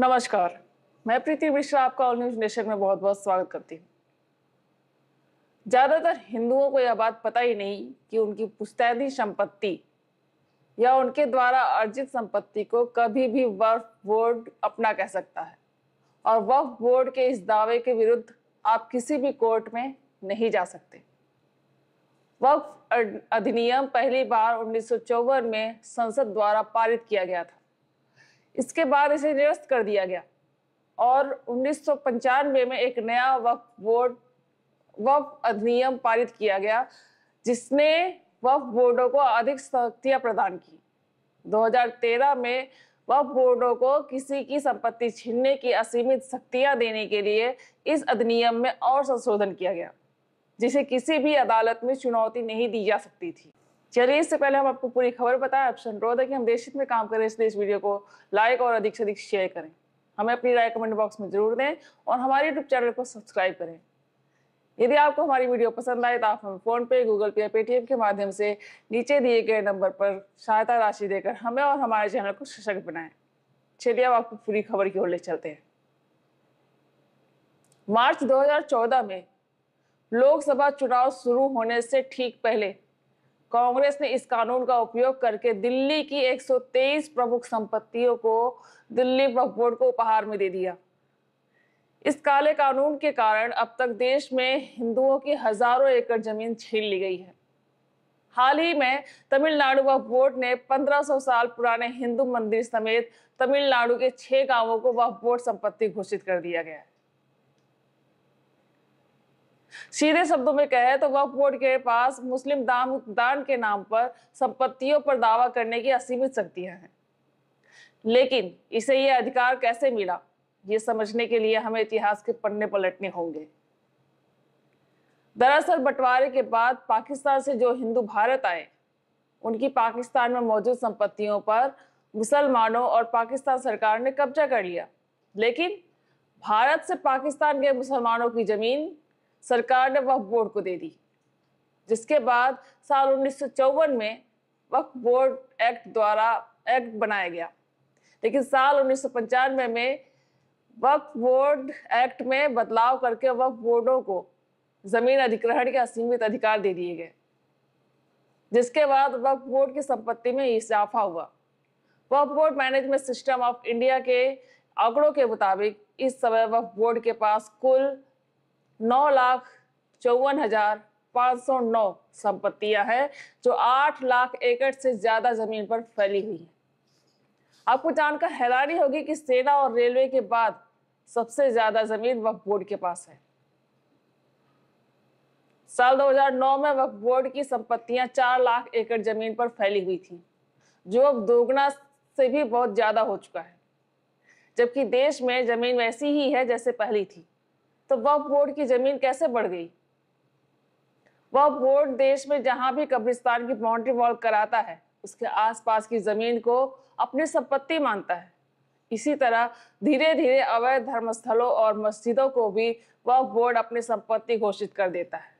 नमस्कार मैं प्रीति मिश्रा आपका ऑल न्यूज नेशन में बहुत बहुत स्वागत करती हूँ ज्यादातर हिंदुओं को यह बात पता ही नहीं कि उनकी पुस्तैदी संपत्ति या उनके द्वारा अर्जित संपत्ति को कभी भी वर्फ बोर्ड अपना कह सकता है और वक्फ बोर्ड के इस दावे के विरुद्ध आप किसी भी कोर्ट में नहीं जा सकते वक्फ अधिनियम पहली बार उन्नीस में संसद द्वारा पारित किया गया था इसके बाद इसे निरस्त कर दिया गया और उन्नीस में एक नया वक्फ बोर्ड वक्फ अधिनियम पारित किया गया जिसने वक्फ बोर्डों को अधिक शक्तियां प्रदान की 2013 में वक्फ बोर्डों को किसी की संपत्ति छीनने की असीमित शक्तियां देने के लिए इस अधिनियम में और संशोधन किया गया जिसे किसी भी अदालत में चुनौती नहीं दी जा सकती थी चलिए इससे पहले हम आपको पूरी खबर बताएं आपसे अनुरोध है कि हम देश में काम करें इसलिए इस वीडियो को लाइक और अधिक से अधिक शेयर करें हमें अपनी राय कमेंट बॉक्स में जरूर दें और हमारे यूट्यूब चैनल को सब्सक्राइब करें यदि आपको हमारी वीडियो पसंद आए तो आप हमें फोन पे गूगल पे या पेटीएम के माध्यम से नीचे दिए गए नंबर पर सहायता राशि देकर हमें और हमारे चैनल को सशक्त बनाएं चलिए अब आपको पूरी खबर की ओर ले चलते हैं मार्च 2014 में लोकसभा चुनाव शुरू होने से ठीक पहले कांग्रेस ने इस कानून का उपयोग करके दिल्ली की 123 प्रमुख संपत्तियों को दिल्ली वक्फ बोर्ड को उपहार में दे दिया इस काले कानून के कारण अब तक देश में हिंदुओं की हजारों एकड़ जमीन छीन ली गई है हाल ही में तमिलनाडु वक्फ बोर्ड ने 1500 साल पुराने हिंदू मंदिर समेत तमिलनाडु के छह गांवों को वक्फ बोर्ड संपत्ति घोषित कर दिया गया है सीधे शब्दों में कहे तो वक्फ बोर्ड के पास मुस्लिम दाम दान के नाम पर संपत्तियों पर दावा करने की असीमित शक्तियां हैं लेकिन इसे यह अधिकार कैसे मिला ये समझने के लिए हमें इतिहास के पन्ने पलटने होंगे दरअसल बंटवारे के बाद पाकिस्तान से जो हिंदू भारत आए उनकी पाकिस्तान में मौजूद संपत्तियों पर मुसलमानों और पाकिस्तान सरकार ने कब्जा कर लिया लेकिन भारत से पाकिस्तान के मुसलमानों की ज़मीन सरकार ने वक्फ बोर्ड को दे दी जिसके बाद साल उन्नीस में वक्फ बोर्ड एक्ट द्वारा एक्ट बनाया गया लेकिन साल उन्नीस में वक्फ बोर्ड एक्ट में बदलाव करके वक्फ बोर्डों को जमीन अधिग्रहण के असीमित अधिकार दे दिए गए जिसके बाद वक्फ बोर्ड की संपत्ति में इजाफा हुआ Waqf board management system of India के आंकड़ों के मुताबिक इस समय वक्फ बोर्ड के पास कुल नौ लाख चौवन हजार पाँच सौ नौ संपत्तियां हैं जो आठ लाख एकड़ से ज्यादा जमीन पर फैली हुई है आपको जानकर हैरानी होगी कि सेना और रेलवे के बाद सबसे ज्यादा जमीन वक्फ बोर्ड के पास है साल 2009 में वक्फ बोर्ड की संपत्तियां चार लाख एकड़ जमीन पर फैली हुई थी जो अब दोगुना से भी बहुत ज्यादा हो चुका है जबकि देश में जमीन वैसी ही है जैसे पहली थी तो वक्फ बोर्ड की जमीन कैसे बढ़ गई वक्फ बोर्ड देश में जहां भी कब्रिस्तान की बाउंड्री वॉल कराता है उसके आसपास की जमीन को अपनी संपत्ति मानता है इसी तरह धीरे धीरे अवैध धर्मस्थलों और मस्जिदों को भी वक्फ बोर्ड अपनी संपत्ति घोषित कर देता है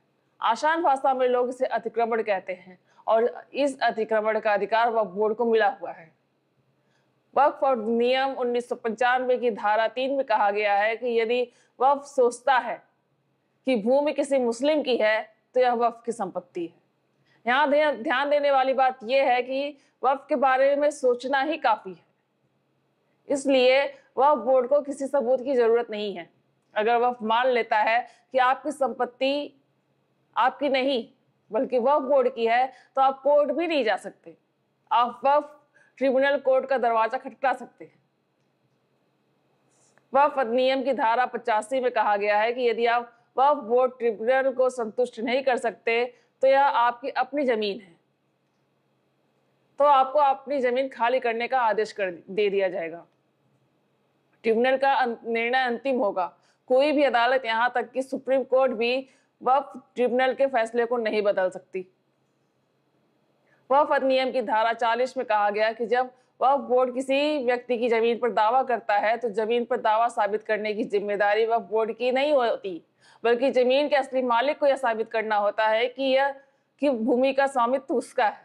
आसान भाषा में लोग इसे अतिक्रमण कहते हैं और इस अतिक्रमण का अधिकार वक्फ बोर्ड को मिला हुआ है वक्फ और नियम उन्नीस की धारा तीन में कहा गया है कि यदि वक्फ सोचता है कि भूमि किसी मुस्लिम की है तो यह वक्फ की संपत्ति है यहाँ ध्यान देने वाली बात यह है कि वक्फ के बारे में सोचना ही काफ़ी है इसलिए वक्फ बोर्ड को किसी सबूत की ज़रूरत नहीं है अगर वक्फ मान लेता है कि आपकी संपत्ति आपकी नहीं बल्कि वक्फ बोर्ड की है तो आप कोर्ट भी नहीं जा सकते आप वक्फ ट्रिब्यूनल कोर्ट का दरवाजा खटका सकते हैं वफ अधिनियम की धारा पचासी में कहा गया है कि यदि आप वफ बोर्ड ट्रिब्यूनल को संतुष्ट नहीं कर सकते तो यह आपकी अपनी जमीन है तो आपको अपनी जमीन खाली करने का आदेश कर दे दिया जाएगा ट्रिब्यूनल का अं-, निर्णय अंतिम होगा कोई भी अदालत यहाँ तक कि सुप्रीम कोर्ट भी वफ ट्रिब्यूनल के फैसले को नहीं बदल सकती वफत अधिनियम की धारा चालीस में कहा गया कि जब वफ बोर्ड किसी व्यक्ति की जमीन पर दावा करता है तो जमीन पर दावा साबित करने की जिम्मेदारी वफ बोर्ड की नहीं होती बल्कि जमीन के असली मालिक को यह साबित करना होता है कि यह कि भूमि का स्वामित्व उसका है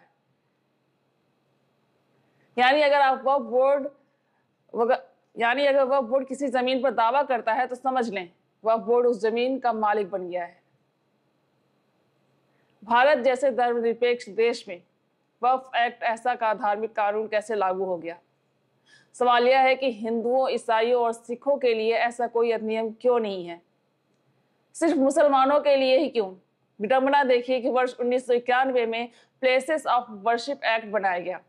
यानी अगर आप वफ बोर्ड यानी अगर वफ बोर्ड किसी जमीन पर दावा करता है तो समझ लें वफ बोर्ड उस जमीन का मालिक बन गया है भारत जैसे धर्मनिरपेक्ष देश में वक्फ एक्ट ऐसा का धार्मिक कानून कैसे लागू हो गया सवाल यह है कि हिंदुओं ईसाइयों और सिखों के लिए ऐसा कोई अधिनियम क्यों नहीं है सिर्फ मुसलमानों के लिए ही क्यों विडम्बना देखिए कि वर्ष उन्नीस में प्लेसेस ऑफ वर्शिप एक्ट बनाया गया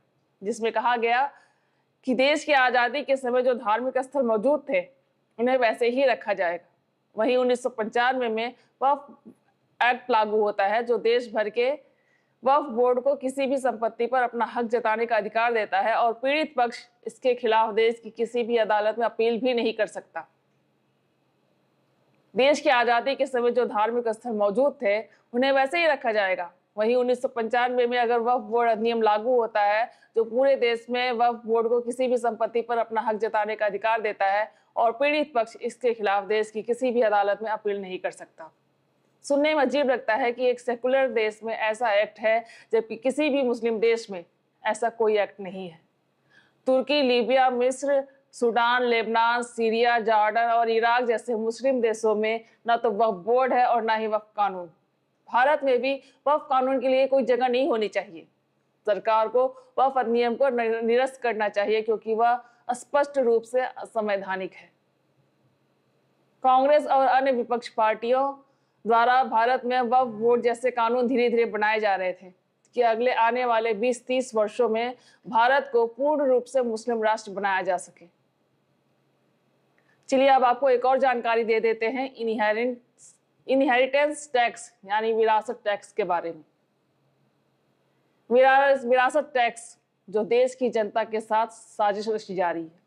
जिसमें कहा गया कि देश की आज़ादी के समय जो धार्मिक स्थल मौजूद थे उन्हें वैसे ही रखा जाएगा वहीं उन्नीस में वह एक्ट लागू होता है जो देश भर के वफ बोर्ड को किसी भी संपत्ति पर अपना हक जताने का अधिकार देता है और पीड़ित पक्ष इसके खिलाफ देश की किसी भी अदालत में अपील भी नहीं कर सकता देश की आज़ादी के समय जो धार्मिक स्थल मौजूद थे उन्हें वैसे ही रखा जाएगा वहीं उन्नीस में अगर वफ बोर्ड अधिनियम लागू होता है जो पूरे देश में वफ बोर्ड को किसी भी संपत्ति पर अपना हक जताने का अधिकार देता है और पीड़ित पक्ष इसके खिलाफ देश की किसी भी अदालत में अपील नहीं कर सकता सुनने में अजीब लगता है कि एक सेकुलर देश में ऐसा एक्ट है जबकि किसी भी मुस्लिम देश में ऐसा कोई एक्ट नहीं है तुर्की लीबिया मिस्र सूडान लेबनान सीरिया जॉर्डन और इराक जैसे मुस्लिम देशों में ना तो वक्फ बोर्ड है और ना ही वक्फ कानून भारत में भी वक्फ कानून के लिए कोई जगह नहीं होनी चाहिए सरकार को वफ अधिनियम को निरस्त करना चाहिए क्योंकि वह स्पष्ट रूप से असंवैधानिक है कांग्रेस और अन्य विपक्ष पार्टियों द्वारा भारत में वफ वोट जैसे कानून धीरे धीरे बनाए जा रहे थे कि अगले आने वाले 20-30 वर्षों में भारत को पूर्ण रूप से मुस्लिम राष्ट्र बनाया जा सके चलिए अब आपको एक और जानकारी दे देते हैं इनहेरिटेंस टैक्स यानी विरासत टैक्स के बारे में विरासत टैक्स जो देश की जनता के साथ साजिश रची जा रही है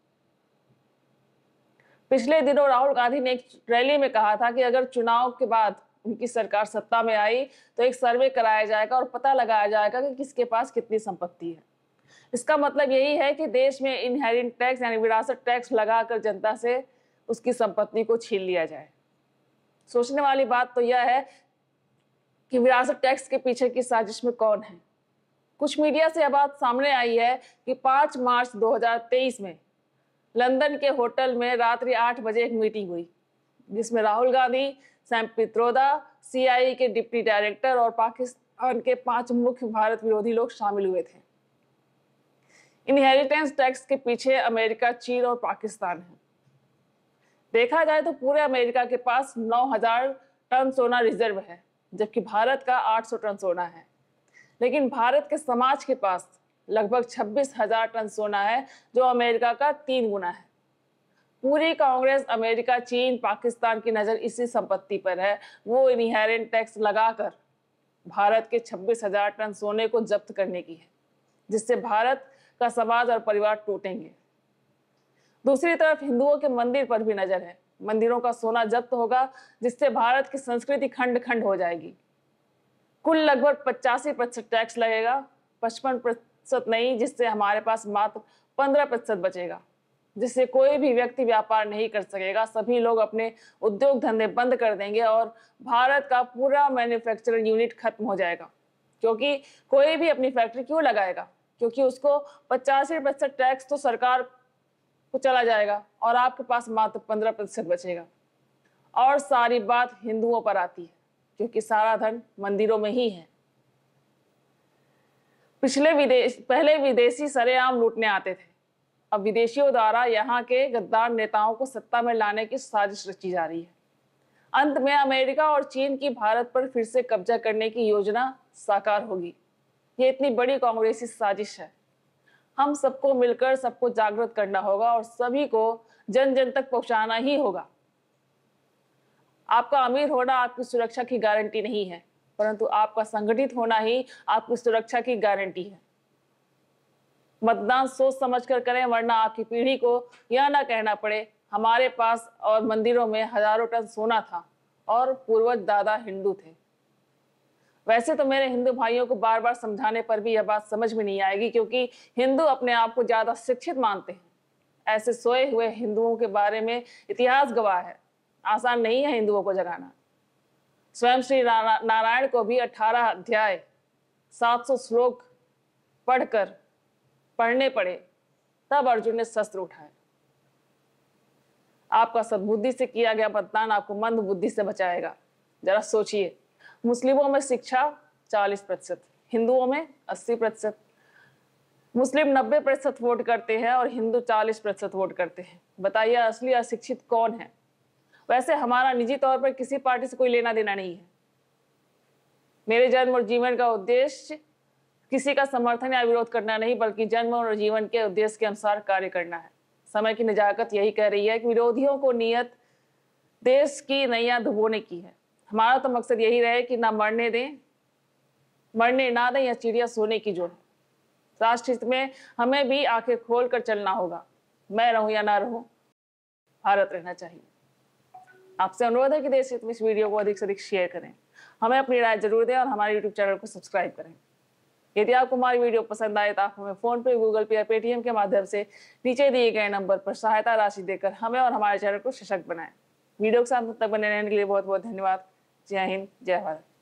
पिछले दिनों राहुल गांधी ने एक रैली में कहा था कि अगर चुनाव के बाद उनकी सरकार सत्ता में आई तो एक सर्वे कराया जाएगा और पता लगाया जाएगा कि किसके पास कितनी संपत्ति है इसका मतलब यही है कि देश में इनहेरिट टैक्स यानी विरासत टैक्स लगाकर जनता से उसकी संपत्ति को छीन लिया जाए सोचने वाली बात तो यह है कि विरासत टैक्स के पीछे की साजिश में कौन है कुछ मीडिया से यह बात सामने आई है कि 5 मार्च 2023 में लंदन के होटल में रात्रि आठ बजे एक मीटिंग हुई जिसमें राहुल गांधी सैम पित्रोदा सी के डिप्टी डायरेक्टर और पाकिस्तान के पांच मुख्य भारत विरोधी लोग शामिल हुए थे इनहेरिटेंस टैक्स के पीछे अमेरिका चीन और पाकिस्तान है देखा जाए तो पूरे अमेरिका के पास 9000 टन सोना रिजर्व है जबकि भारत का 800 टन सोना है लेकिन भारत के समाज के पास लगभग छब्बीस हजार टन सोना है जो अमेरिका का तीन गुना है पूरी कांग्रेस अमेरिका चीन पाकिस्तान की नज़र इसी संपत्ति पर है वो इनहेरेंट टैक्स लगाकर भारत के छब्बीस हजार टन सोने को जब्त करने की है जिससे भारत का समाज और परिवार टूटेंगे दूसरी तरफ हिंदुओं के मंदिर पर भी नज़र है मंदिरों का सोना जब्त होगा जिससे भारत की संस्कृति खंड खंड हो जाएगी कुल लगभग पचासी प्रतिशत टैक्स लगेगा पचपन प्रतिशत नहीं जिससे हमारे पास मात्र पंद्रह प्रतिशत बचेगा जिससे कोई भी व्यक्ति व्यापार नहीं कर सकेगा सभी लोग अपने उद्योग धंधे बंद कर देंगे और भारत का पूरा मैन्युफैक्चरिंग यूनिट खत्म हो जाएगा क्योंकि कोई भी अपनी फैक्ट्री क्यों लगाएगा क्योंकि उसको पचासी प्रतिशत टैक्स तो सरकार को चला जाएगा और आपके पास मात्र पंद्रह प्रतिशत बचेगा और सारी बात हिंदुओं पर आती है क्योंकि सारा धन मंदिरों में ही है पिछले विदेश पहले विदेशी सरेआम लूटने आते थे अब विदेशियों द्वारा यहाँ के गद्दार नेताओं को सत्ता में लाने की साजिश रची जा रही है अंत में अमेरिका और चीन की भारत पर फिर से कब्जा करने की योजना साकार होगी ये इतनी बड़ी कांग्रेसी साजिश है हम सबको मिलकर सबको जागृत करना होगा और सभी को जन जन तक पहुंचाना ही होगा आपका अमीर होना आपकी सुरक्षा की गारंटी नहीं है परंतु आपका संगठित होना ही आपकी सुरक्षा की गारंटी है मतदान सोच समझकर करें वरना आपकी पीढ़ी को यह ना कहना पड़े हमारे पास और मंदिरों में हजारों टन सोना था और पूर्वज दादा हिंदू थे वैसे तो मेरे हिंदू भाइयों को बार बार समझाने पर भी यह बात समझ में नहीं आएगी क्योंकि हिंदू अपने आप को ज्यादा शिक्षित मानते हैं ऐसे सोए हुए हिंदुओं के बारे में इतिहास गवाह है आसान नहीं है हिंदुओं को जगाना स्वयं श्री नारायण को भी अठारह अध्याय सात सौ श्लोक पढ़कर पढ़ने पड़े तब अर्जुन ने शस्त्र उठाया आपका सद्बुद्धि से किया गया मतदान आपको मंद बुद्धि से बचाएगा जरा सोचिए मुस्लिमों में शिक्षा 40 प्रतिशत हिंदुओं में 80 प्रतिशत मुस्लिम 90 प्रतिशत वोट करते हैं और हिंदू 40 प्रतिशत वोट करते हैं बताइए असली अशिक्षित कौन है वैसे हमारा निजी तौर पर किसी पार्टी से कोई लेना देना नहीं है मेरे जन्म और जीवन का उद्देश्य किसी का समर्थन या विरोध करना नहीं बल्कि जन्म और जीवन के उद्देश्य के अनुसार कार्य करना है समय की नजाकत यही कह रही है कि विरोधियों को नियत देश की नैया धुबोने की है हमारा तो मकसद यही रहे कि ना मरने दें मरने ना दें या चिड़िया सोने की जो राष्ट्रहित राष्ट्र हित में हमें भी आंखें खोल कर चलना होगा मैं रहूं या ना रहूं भारत रहना चाहिए आपसे अनुरोध है कि देश हित में इस वीडियो को अधिक से अधिक शेयर करें हमें अपनी राय जरूर दें और हमारे यूट्यूब चैनल को सब्सक्राइब करें यदि आपको हमारी वीडियो पसंद आए तो आप हमें फोन पे गूगल पे या पेटीएम के माध्यम से नीचे दिए गए नंबर पर सहायता राशि देकर हमें और हमारे चैनल को सशक्त बनाएं वीडियो के साथ तक बने रहने के लिए बहुत बहुत धन्यवाद जय हिंद जय भारत